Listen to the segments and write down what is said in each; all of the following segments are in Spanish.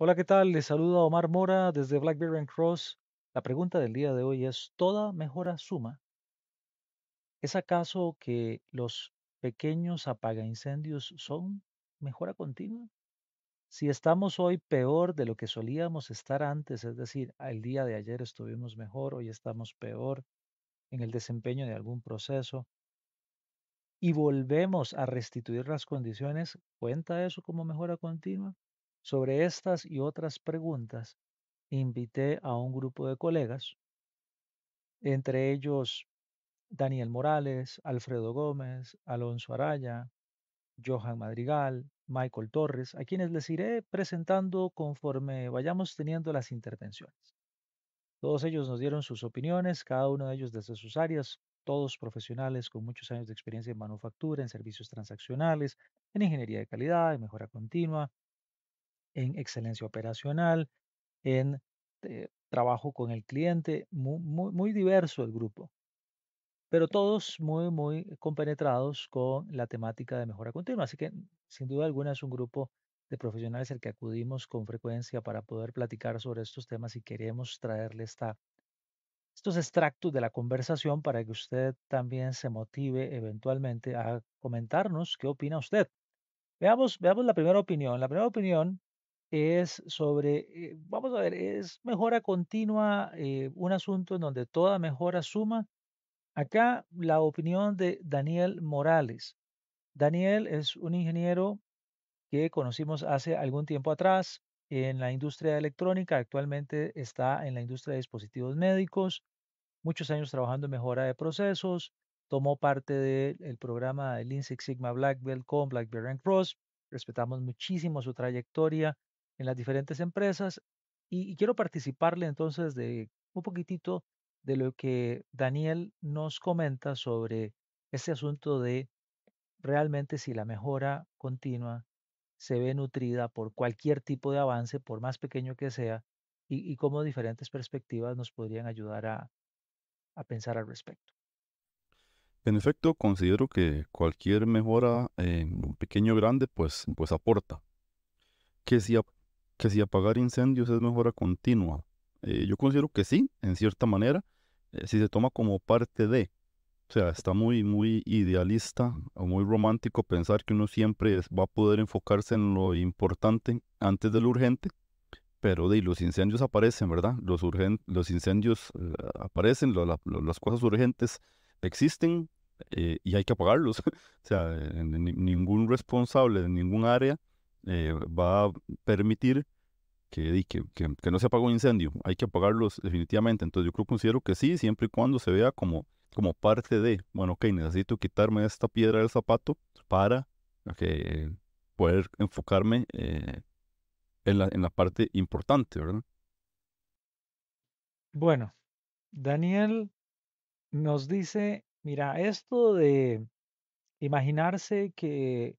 Hola, ¿qué tal? Les saluda Omar Mora desde Blackberry and Cross. La pregunta del día de hoy es, ¿toda mejora suma? ¿Es acaso que los pequeños apaga incendios son mejora continua? Si estamos hoy peor de lo que solíamos estar antes, es decir, el día de ayer estuvimos mejor, hoy estamos peor en el desempeño de algún proceso, y volvemos a restituir las condiciones, ¿cuenta eso como mejora continua? Sobre estas y otras preguntas, invité a un grupo de colegas, entre ellos Daniel Morales, Alfredo Gómez, Alonso Araya, Johan Madrigal, Michael Torres, a quienes les iré presentando conforme vayamos teniendo las intervenciones. Todos ellos nos dieron sus opiniones, cada uno de ellos desde sus áreas, todos profesionales con muchos años de experiencia en manufactura, en servicios transaccionales, en ingeniería de calidad, en mejora continua, en excelencia operacional, en eh, trabajo con el cliente, muy, muy, diverso el grupo, pero todos muy, muy compenetrados con la temática de mejora continua. Así que, sin duda alguna, es un grupo de profesionales al que acudimos con frecuencia para poder platicar sobre estos temas y queremos traerle esta, estos extractos de la conversación para que usted también se motive eventualmente a comentarnos qué opina usted. Veamos, veamos la primera opinión. La primera opinión es sobre, eh, vamos a ver, es mejora continua, eh, un asunto en donde toda mejora suma. Acá la opinión de Daniel Morales. Daniel es un ingeniero que conocimos hace algún tiempo atrás en la industria electrónica, actualmente está en la industria de dispositivos médicos, muchos años trabajando en mejora de procesos, tomó parte del programa de Lean Six Sigma Black Belt con and Cross, respetamos muchísimo su trayectoria, en las diferentes empresas y, quiero participarle entonces de un poquitito de lo que Daniel nos comenta sobre ese asunto de realmente si la mejora continua se ve nutrida por cualquier tipo de avance, por más pequeño que sea, y, cómo diferentes perspectivas nos podrían ayudar a, a, pensar al respecto. En efecto, considero que cualquier mejora, eh, pequeño o grande, pues, pues aporta. Que si, que si apagar incendios es mejora continua. Eh, yo considero que sí, en cierta manera, eh, si se toma como parte de. O sea, está muy, muy idealista o muy romántico pensar que uno siempre va a poder enfocarse en lo importante antes de lo urgente, pero de, los incendios aparecen, ¿verdad? Los, los incendios eh, aparecen, las cosas urgentes existen y hay que apagarlos. o sea, ningún responsable de ningún área eh, va a permitir que, no se apague un incendio. Hay que apagarlos definitivamente. Entonces yo creo, considero que sí, siempre y cuando se vea como, parte de, bueno, ok, necesito quitarme esta piedra del zapato para eh, poder enfocarme eh, en, la, en la parte importante, ¿verdad? Bueno, Daniel nos dice, mira, esto de imaginarse que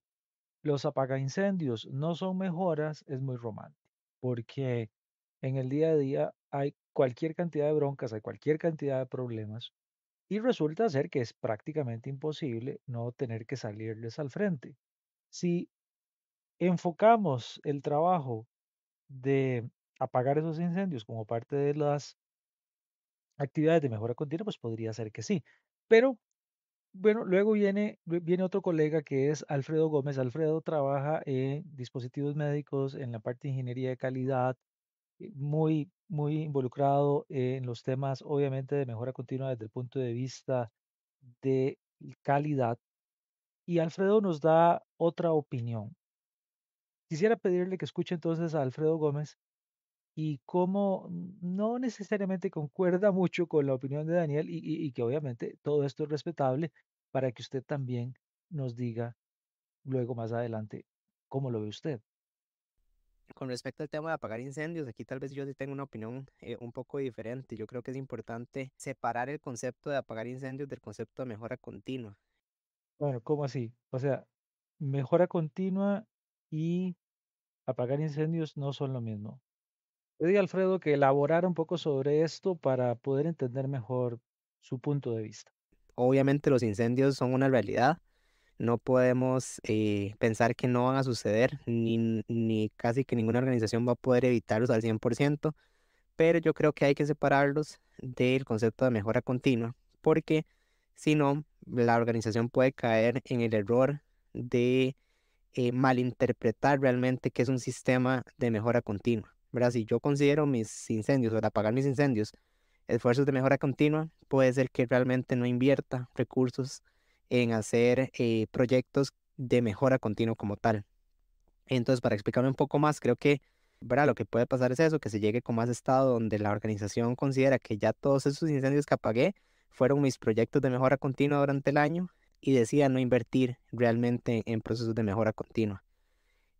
los apaga incendios no son mejoras, es muy romántico, porque en el día a día hay cualquier cantidad de broncas, hay cualquier cantidad de problemas, y resulta ser que es prácticamente imposible no tener que salirles al frente. Si enfocamos el trabajo de apagar esos incendios como parte de las actividades de mejora continua, pues podría ser que sí. Pero bueno, luego viene, viene otro colega que es Alfredo Gómez. Alfredo trabaja en dispositivos médicos, en la parte de ingeniería de calidad, eh, muy, muy involucrado en los temas, obviamente, de mejora continua desde el punto de vista de calidad. Y Alfredo nos da otra opinión. Quisiera pedirle que escuche entonces a Alfredo Gómez y cómo no necesariamente concuerda mucho con la opinión de Daniel y, que obviamente todo esto es respetable para que usted también nos diga luego más adelante cómo lo ve usted. Con respecto al tema de apagar incendios, aquí tal vez yo tengo una opinión eh, un poco diferente. Yo creo que es importante separar el concepto de apagar incendios del concepto de mejora continua. Bueno, ¿cómo así? O sea, mejora continua y apagar incendios no son lo mismo. Yo Alfredo, que elaborara un poco sobre esto para poder entender mejor su punto de vista. Obviamente los incendios son una realidad. No podemos eh, pensar que no van a suceder, ni, ni casi que ninguna organización va a poder evitarlos al 100%, pero yo creo que hay que separarlos del concepto de mejora continua, porque si no, la organización puede caer en el error de eh, malinterpretar realmente que es un sistema de mejora continua. Si yo considero mis incendios o apagar mis incendios esfuerzos de mejora continua, puede ser que realmente no invierta recursos en hacer eh, proyectos de mejora continua como tal. Entonces, para explicarme un poco más, creo que lo que puede pasar es eso, que se llegue con más estado donde la organización considera que ya todos esos incendios que apagué fueron mis proyectos de mejora continua durante el año y decida no invertir realmente en procesos de mejora continua.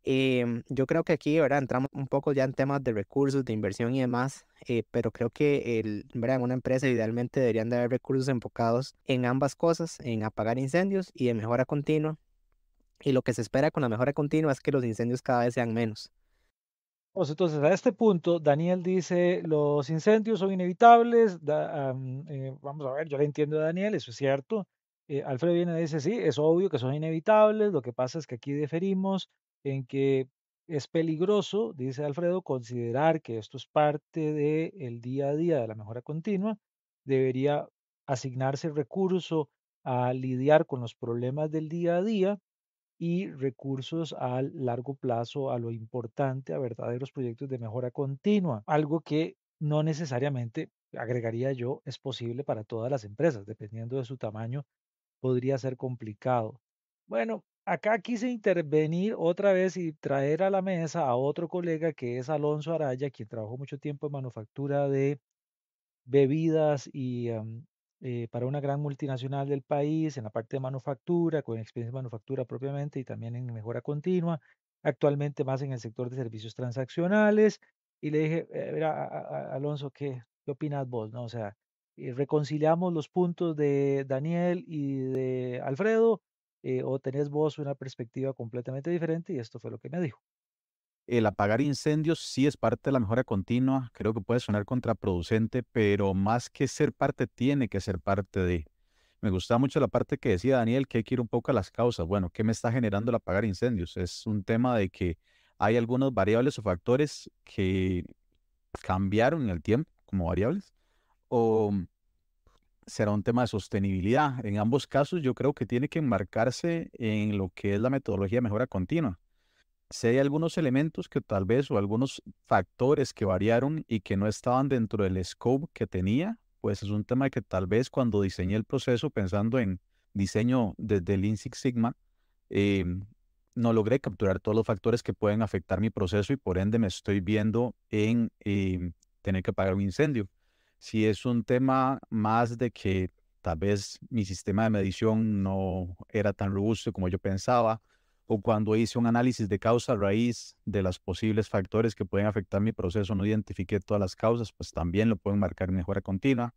Em, yo creo que aquí, Entramos un poco ya en temas de recursos, de inversión y demás, eh, pero creo que el, en una empresa idealmente deberían de haber recursos enfocados en ambas cosas, en apagar incendios y en mejora continua. Y lo que se espera con la mejora continua es que los incendios cada vez sean menos. Pues entonces, a este punto, Daniel dice, los incendios son inevitables. Eh, vamos a ver, yo le entiendo Daniel, eso es cierto. Eh, Alfredo viene y dice, sí, es obvio que son inevitables. Lo que pasa es que aquí diferimos en que es peligroso, dice Alfredo, considerar que esto es parte del el día a día de la mejora continua. Debería asignarse recurso a lidiar con los problemas del día a día y recursos a largo plazo, a lo importante, a verdaderos proyectos de mejora continua. Algo que no necesariamente, agregaría yo, es posible para todas las empresas. Dependiendo de su tamaño, podría ser complicado. Bueno, acá quise intervenir otra vez y traer a la mesa a otro colega que es Alonso Araya, quien trabajó mucho tiempo en manufactura de bebidas y eh, para una gran multinacional del país, en la parte de manufactura, con experiencia en manufactura propiamente y también en mejora continua, actualmente más en el sector de servicios transaccionales. Y le dije, eh, a, Alonso, ¿qué, ¿qué opinas vos? No? O sea, eh, reconciliamos los puntos de Daniel y de Alfredo eh, o tenés vos una perspectiva completamente diferente y esto fue lo que me dijo. El apagar incendios sí es parte de la mejora continua, creo que puede sonar contraproducente, pero más que ser parte, tiene que ser parte de... Me gusta mucho la parte que decía Daniel, que hay que ir un poco a las causas. Bueno, ¿qué me está generando el apagar incendios? Es un tema de que hay algunos variables o factores que cambiaron en el tiempo como variables o será un tema de sostenibilidad. En ambos casos yo creo que tiene que enmarcarse en lo que es la metodología de mejora continua. Si hay algunos elementos que tal vez o algunos factores que variaron y que no estaban dentro del scope que tenía, pues es un tema que tal vez cuando diseñé el proceso pensando en diseño desde el Six Sigma, eh, no logré capturar todos los factores que pueden afectar mi proceso y por ende me estoy viendo en eh, tener que pagar un incendio. Si es un tema más de que tal vez mi sistema de medición no era tan robusto como yo pensaba, o cuando hice un análisis de causa a raíz de los posibles factores que pueden afectar mi proceso, no identifiqué todas las causas, pues también lo pueden marcar en mejora continua.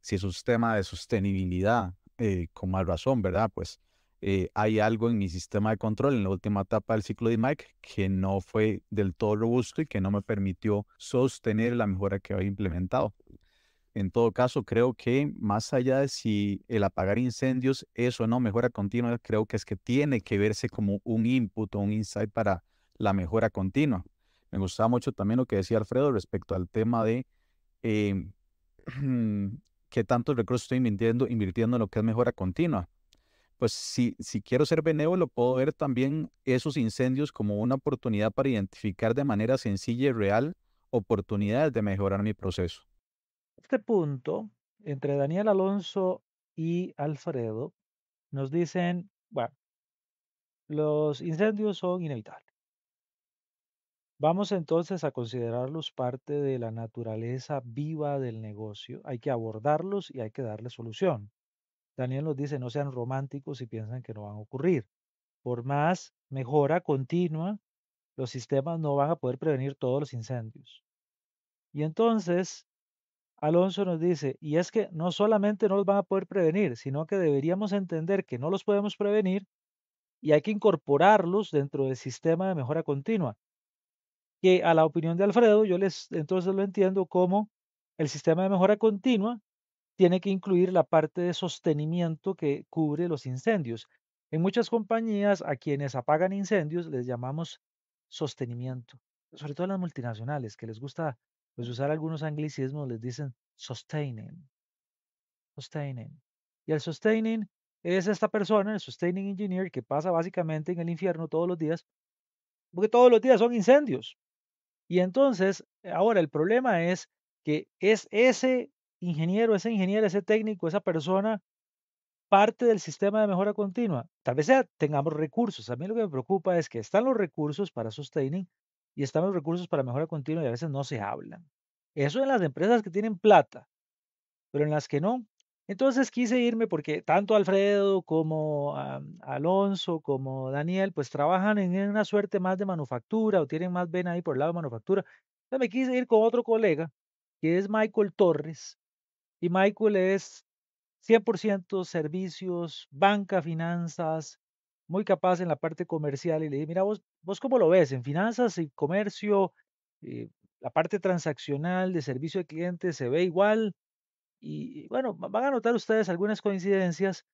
Si es un tema de sostenibilidad, eh, con más razón, ¿verdad? Pues eh, hay algo en mi sistema de control en la última etapa del ciclo de Mike que no fue del todo robusto y que no me permitió sostener la mejora que había implementado. En todo caso, creo que más allá de si el apagar incendios es o no mejora continua, creo que es que tiene que verse como un input o un insight para la mejora continua. Me gustaba mucho también lo que decía Alfredo respecto al tema de em, qué tantos recursos estoy invirtiendo, invirtiendo en lo que es mejora continua. Pues si, si quiero ser benévolo, puedo ver también esos incendios como una oportunidad para identificar de manera sencilla y real oportunidades de mejorar mi proceso este punto, entre Daniel Alonso y Alfredo, nos dicen, bueno, los incendios son inevitables. Vamos entonces a considerarlos parte de la naturaleza viva del negocio. Hay que abordarlos y hay que darle solución. Daniel nos dice, no sean románticos y piensan que no van a ocurrir. Por más mejora continua, los sistemas no van a poder prevenir todos los incendios. Y entonces, Alonso nos dice, y es que no solamente no los van a poder prevenir, sino que deberíamos entender que no los podemos prevenir y hay que incorporarlos dentro del sistema de mejora continua. Que a la opinión de Alfredo, yo les entonces lo entiendo como el sistema de mejora continua tiene que incluir la parte de sostenimiento que cubre los incendios. En muchas compañías a quienes apagan incendios les llamamos sostenimiento, sobre todo a las multinacionales que les gusta pues usar algunos anglicismos, les dicen sustaining. Sustaining. Y el sustaining es esta persona, el sustaining engineer, que pasa básicamente en el infierno todos los días, porque todos los días son incendios. Y entonces, eh, ahora el problema es que es ese ingeniero, ese ingeniero, ese técnico, esa persona parte del sistema de mejora continua. Tal vez sea, tengamos recursos. A mí lo que me preocupa es que están los recursos para sustaining, y están los recursos para mejora continua y a veces no se hablan. Eso en las empresas que tienen plata, pero en las que no. Entonces quise irme porque tanto Alfredo como Alonso como Daniel pues trabajan en una suerte más de manufactura o tienen más ven ahí por el lado de manufactura. Entonces me quise ir con otro colega que es Michael Torres y Michael es 100% servicios, banca, finanzas, muy capaz en la parte comercial y le dije, mira, vos, vos cómo lo ves en finanzas y comercio, eh, la parte transaccional de servicio de cliente se ve igual. Y, bueno, van a notar ustedes algunas coincidencias,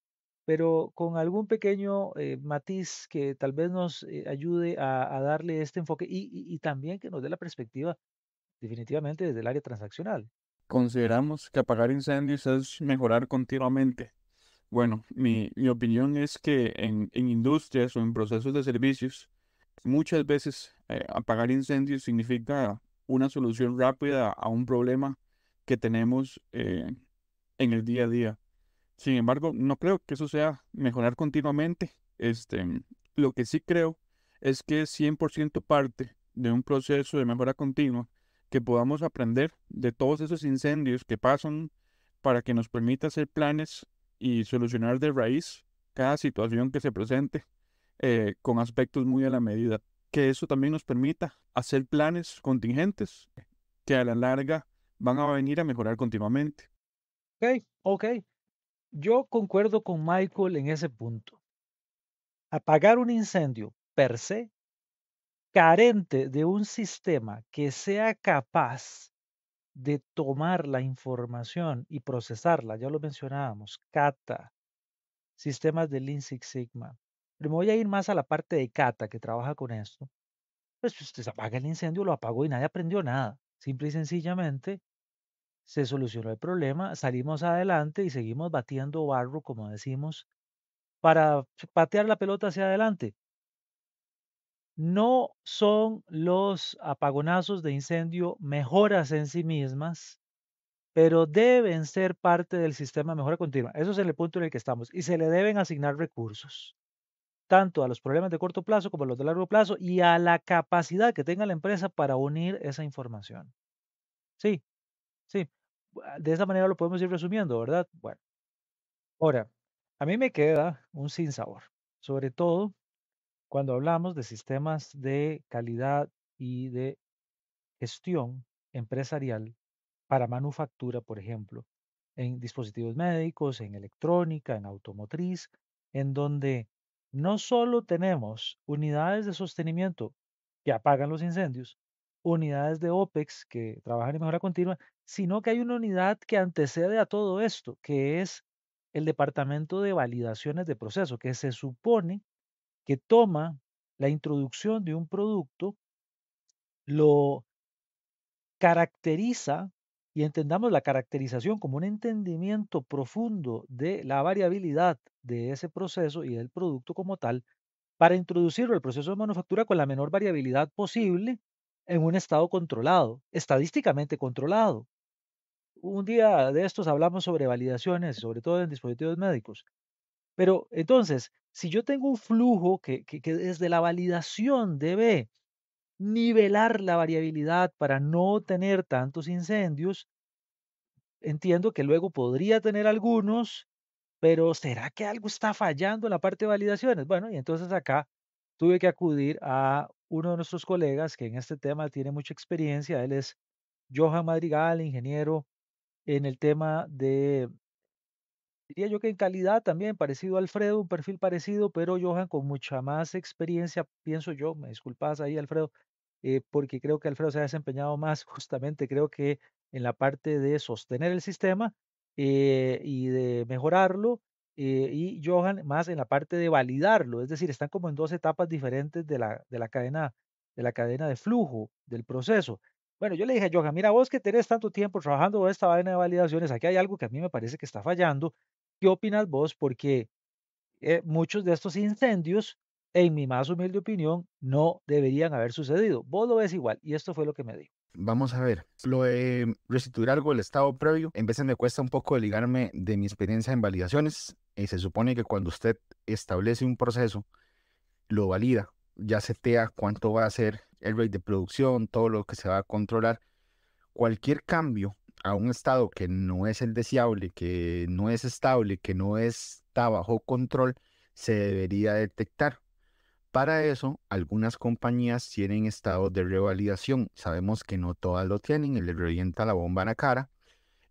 pero con algún pequeño eh, matiz que tal vez nos eh, ayude a, darle este enfoque y, y, y también que nos dé la perspectiva definitivamente desde el área transaccional. Consideramos que apagar incendios es mejorar continuamente bueno, mi, opinión es que en, industrias o en procesos de servicios, muchas veces eh, apagar incendios significa una solución rápida a un problema que tenemos eh, en el día a día. Sin embargo, no creo que eso sea mejorar continuamente. Este, lo que sí creo es que es 100% parte de un proceso de mejora continua que podamos aprender de todos esos incendios que pasan para que nos permita hacer planes y solucionar de raíz cada situación que se presente eh, con aspectos muy a la medida. Que eso también nos permita hacer planes contingentes que a la larga van a venir a mejorar continuamente. Ok, ok. Yo concuerdo con Michael en ese punto. Apagar un incendio per se, carente de un sistema que sea capaz de tomar la información y procesarla, ya lo mencionábamos, CATA, sistemas de Lean Sigma. Pero me voy a ir más a la parte de CATA que trabaja con esto. Pues, pues se apaga el incendio, lo apagó y nadie aprendió nada. Simple y sencillamente se solucionó el problema, salimos adelante y seguimos batiendo barro, como decimos, para patear la pelota hacia adelante. No son los apagonazos de incendio mejoras en sí mismas, pero deben ser parte del sistema de mejora continua. Eso es el punto en el que estamos. Y se le deben asignar recursos, tanto a los problemas de corto plazo como a los de largo plazo, y a la capacidad que tenga la empresa para unir esa información. Sí, sí. Ah, de esa manera lo podemos ir resumiendo, ¿verdad? Bueno. Ahora, a mí me queda un sinsabor, sobre todo cuando hablamos de sistemas de calidad y de gestión empresarial para manufactura, por ejemplo, en dispositivos médicos, en electrónica, en automotriz, en donde no solo tenemos unidades de sostenimiento que apagan los incendios, unidades de OPEX que trabajan en mejora continua, sino que hay una unidad que antecede a todo esto, que es el Departamento de Validaciones de Proceso, que se supone que toma la introducción de un producto, lo caracteriza y entendamos la caracterización como un entendimiento profundo de la variabilidad de ese proceso y del producto como tal, para introducirlo al proceso de manufactura con la menor variabilidad posible en un estado controlado, estadísticamente controlado. Un día de estos hablamos sobre validaciones, sobre todo en dispositivos médicos. Pero entonces, si yo tengo un flujo que, que desde la validación debe nivelar la variabilidad para no tener tantos incendios, entiendo que luego podría tener algunos, pero ¿será que algo está fallando en la parte de validaciones? Bueno, y entonces acá tuve que acudir a uno de nuestros colegas que en este tema tiene mucha experiencia. Él es Johan Madrigal, ingeniero en el tema de Diría yo que en calidad también parecido a Alfredo, un perfil parecido, pero Johan con mucha más experiencia, pienso yo, me disculpas ahí Alfredo, eh, porque creo que Alfredo se ha desempeñado más justamente, creo que en la parte de sostener el sistema eh, y de mejorarlo, eh, y Johan más en la parte de validarlo, es decir, están como en dos etapas diferentes de la, de la cadena de la cadena de flujo del proceso. Bueno, yo le dije a Johan, mira vos que tenés tanto tiempo trabajando esta cadena de validaciones, aquí hay algo que a mí me parece que está fallando ¿Qué opinas vos? Porque eh, muchos de estos incendios, en mi más humilde opinión, no deberían haber sucedido. Vos lo ves igual y esto fue lo que me dijo. Vamos a ver, lo de restituir algo del estado previo, en veces me cuesta un poco ligarme de mi experiencia en validaciones. y eh, se supone que cuando usted establece un proceso, lo valida, ya setea cuánto va a ser el rate de producción, todo lo que se va a controlar. Cualquier cambio a un estado que no es el deseable, que no es estable, que no está bajo control, se debería detectar. Para eso, algunas compañías tienen estados de revalidación. Sabemos que no todas lo tienen y les revienta la bomba en la cara.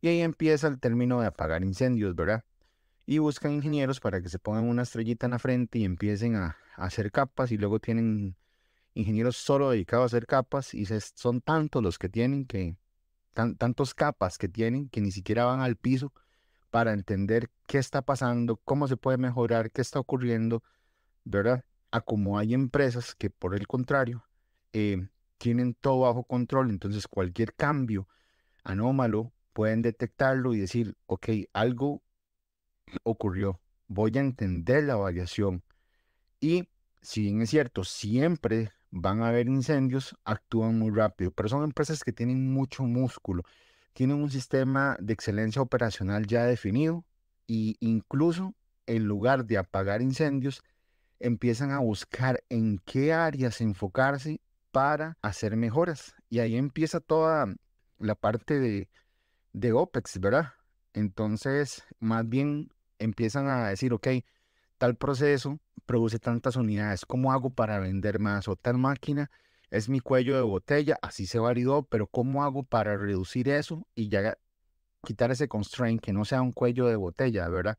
Y ahí empieza el término de apagar incendios, ¿verdad? Y buscan ingenieros para que se pongan una estrellita en la frente y empiecen a, hacer capas y luego tienen ingenieros solo dedicados a hacer capas y son tantos los que tienen que tantos capas que tienen que ni siquiera van al piso para entender qué está pasando, cómo se puede mejorar, qué está ocurriendo, ¿verdad? A como hay empresas que por el contrario em, tienen todo bajo control, entonces cualquier cambio anómalo pueden detectarlo y decir, ok, algo ocurrió, voy a entender la variación. Y si bien es cierto, siempre van a haber incendios, actúan muy rápido, pero son empresas que tienen mucho músculo, tienen un sistema de excelencia operacional ya definido e incluso en lugar de apagar incendios, empiezan a buscar en qué áreas enfocarse para hacer mejoras. Y ahí empieza toda la parte de, de OPEX, ¿verdad? Entonces, más bien empiezan a decir, ok, proceso produce tantas unidades, ¿cómo hago para vender más? O tal máquina es mi cuello de botella, así se validó, pero ¿cómo hago para reducir eso y ya quitar ese constraint que no sea un cuello de botella, ¿verdad?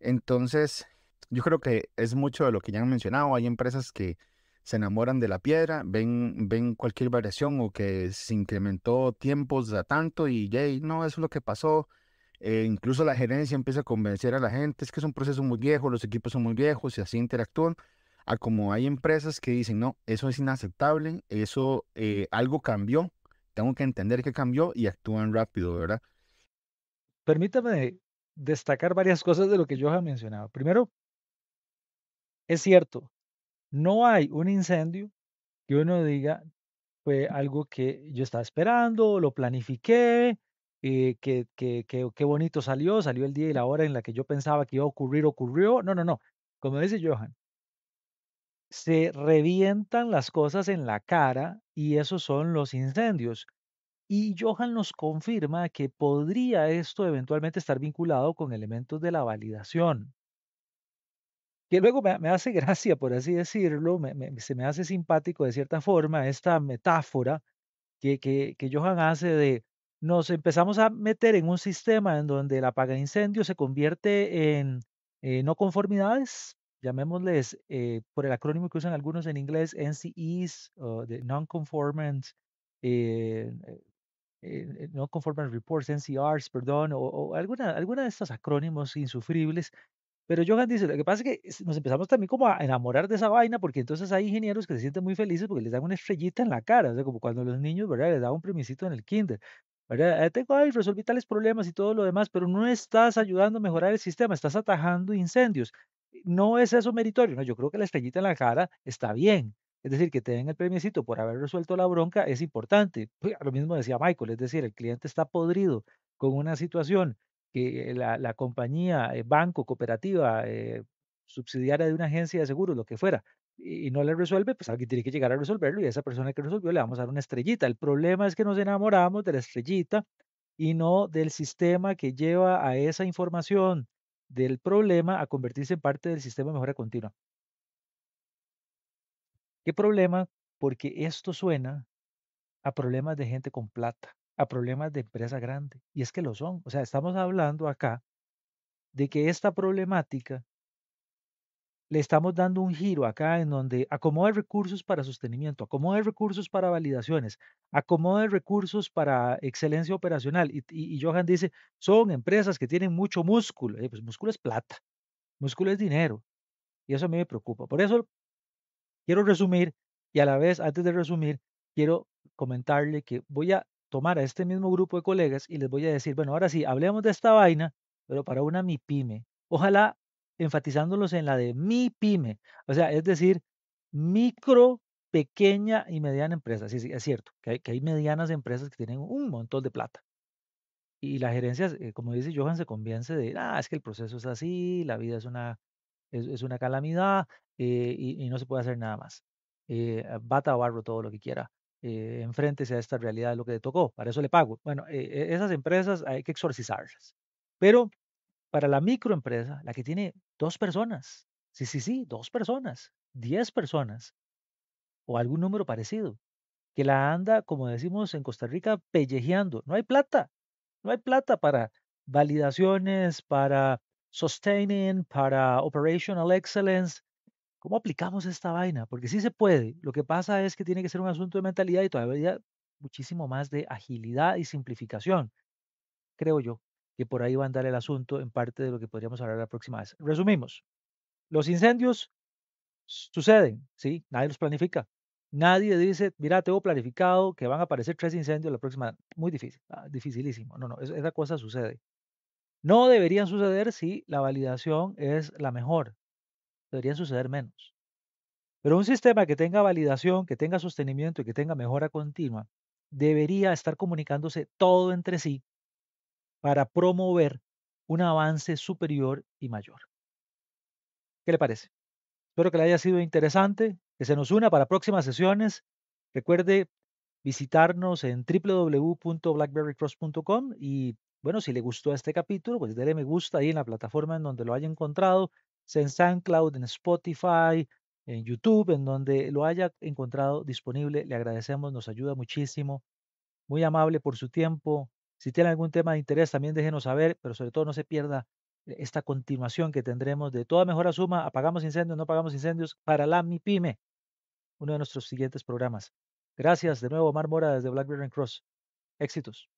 Entonces, yo creo que es mucho de lo que ya han mencionado. Hay empresas que se enamoran de la piedra, ven, ven cualquier variación o que se incrementó tiempos a tanto y, ya no, es lo que pasó eh, incluso la gerencia empieza a convencer a la gente, es que es un proceso muy viejo, los equipos son muy viejos y así interactúan. A como hay empresas que dicen, no, eso es inaceptable, eso eh, algo cambió, tengo que entender que cambió y actúan rápido, ¿verdad? Permítame destacar varias cosas de lo que yo he mencionado. Primero, es cierto, no hay un incendio que uno diga fue algo que yo estaba esperando, lo planifiqué, eh, que, qué bonito salió, salió el día y la hora en la que yo pensaba que iba a ocurrir, ocurrió. No, no, no. Como dice Johan, se revientan las cosas en la cara y esos son los incendios. Y Johan nos confirma que podría esto eventualmente estar vinculado con elementos de la validación. Que luego me, me hace gracia, por así decirlo, me, se me hace simpático de cierta forma esta metáfora que, que, que Johan hace de nos empezamos a meter en un sistema en donde paga de incendio se convierte en eh, no conformidades, llamémosles eh, por el acrónimo que usan algunos en inglés, NCEs, o de Non-Conformant, eh, Non-Conformant Reports, NCRs, perdón, o, alguna, alguna de estos acrónimos insufribles. Pero Johan dice, lo que pasa es que nos empezamos también como a enamorar de esa vaina, porque entonces hay ingenieros que se sienten muy felices porque les dan una estrellita en la cara, o sea, como cuando los niños, ¿verdad? Les dan un primicito en el kinder. Eh, tengo ahí, resolví tales problemas y todo lo demás, pero no estás ayudando a mejorar el sistema, estás atajando incendios. No es eso meritorio, no, yo creo que la estrellita en la cara está bien. Es decir, que te den el premiecito por haber resuelto la bronca es importante. Pues, lo mismo decía Michael, es decir, el cliente está podrido con una situación que eh, la, la compañía, eh, banco, cooperativa, subsidiaria de una agencia de seguros, lo que fuera, y, no le resuelve, pues alguien tiene que llegar a resolverlo y a esa persona que resolvió le vamos a dar una estrellita. El problema es que nos enamoramos de la estrellita y no del sistema que lleva a esa información del problema a convertirse en parte del sistema de mejora continua. ¿Qué problema? Porque esto suena a problemas de gente con plata, a problemas de empresa grande, y es que lo son. O sea, estamos hablando acá de que esta problemática le estamos dando un giro acá en donde acomode recursos para sostenimiento, acomode recursos para validaciones, acomode recursos para excelencia operacional. Y, Johan dice, son empresas que tienen mucho músculo. pues músculo es plata, músculo es dinero. Y eso a mí me preocupa. Por eso quiero resumir y a la vez, antes de resumir, quiero comentarle que voy a tomar a este mismo grupo de colegas y les voy a decir, bueno, ahora sí, hablemos de esta vaina, pero para una MIPYME. Ojalá enfatizándolos en la de mi pyme, o sea, es decir, micro, pequeña y mediana empresa. Sí, sí, es cierto, que hay, medianas empresas que tienen un montón de plata. Y la gerencia, eh, como dice Johan, se convence de, ah, es que el proceso es así, la vida es una, es, una calamidad eh, y, no se puede hacer nada más. Eh, ah, bata o barro todo lo que quiera. Eh, enfréntese a esta realidad de lo que le tocó, para eso le pago. Bueno, e, esas empresas hay que exorcizarlas. Pero para la microempresa, la que tiene dos personas, sí, sí, sí, dos personas, diez personas o algún número parecido, que la anda, como decimos en Costa Rica, pellejeando. No hay plata, no hay plata para validaciones, para sustaining, para operational excellence. ¿Cómo aplicamos esta vaina? Porque sí se puede. Lo que pasa es que tiene que ser un asunto de mentalidad y todavía muchísimo más de agilidad y simplificación, creo yo por ahí va a andar el asunto en parte de lo que podríamos hablar la próxima vez. Resumimos, los incendios suceden, ¿sí? Nadie los planifica. Nadie dice, mira, tengo planificado que van a aparecer tres incendios la próxima. Muy difícil, ah, dificilísimo. No, no, esa cosa sucede. No deberían suceder si la validación es la mejor. Deberían suceder menos. Pero un sistema que tenga validación, que tenga sostenimiento y que tenga mejora continua, debería estar comunicándose todo entre sí para promover un avance superior y mayor. ¿Qué le parece? Espero que le haya sido interesante, que se nos una para próximas sesiones. Recuerde visitarnos en www.blackberrycross.com y bueno, si le gustó este capítulo, pues dele me gusta ahí en la plataforma en donde lo haya encontrado, en SoundCloud, en Spotify, en YouTube, en donde lo haya encontrado disponible. Le agradecemos, nos ayuda muchísimo. Muy amable por su tiempo, si tienen algún tema de interés, también déjenos saber, pero sobre todo no se pierda eh, esta continuación que tendremos de toda mejora suma, apagamos incendios, no apagamos incendios, para la MIPYME, uno de nuestros siguientes programas. Gracias de nuevo, Omar Mora, desde Blackberry Cross. Éxitos.